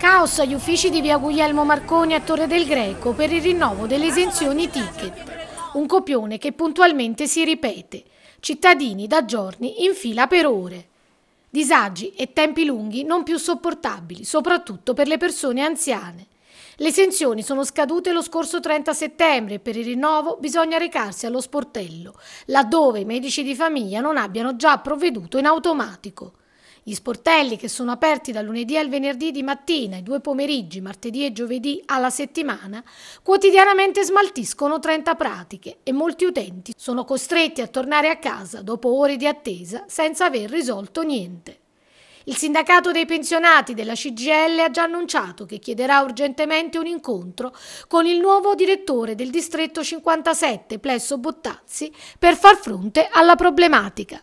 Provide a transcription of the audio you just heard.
Caos agli uffici di via Guglielmo Marconi a Torre del Greco per il rinnovo delle esenzioni ticket. Un copione che puntualmente si ripete. Cittadini da giorni in fila per ore. Disagi e tempi lunghi non più sopportabili, soprattutto per le persone anziane. Le esenzioni sono scadute lo scorso 30 settembre e per il rinnovo bisogna recarsi allo sportello, laddove i medici di famiglia non abbiano già provveduto in automatico. Gli sportelli che sono aperti dal lunedì al venerdì di mattina e due pomeriggi, martedì e giovedì alla settimana, quotidianamente smaltiscono 30 pratiche e molti utenti sono costretti a tornare a casa dopo ore di attesa senza aver risolto niente. Il sindacato dei pensionati della CGL ha già annunciato che chiederà urgentemente un incontro con il nuovo direttore del distretto 57, Plesso Bottazzi, per far fronte alla problematica.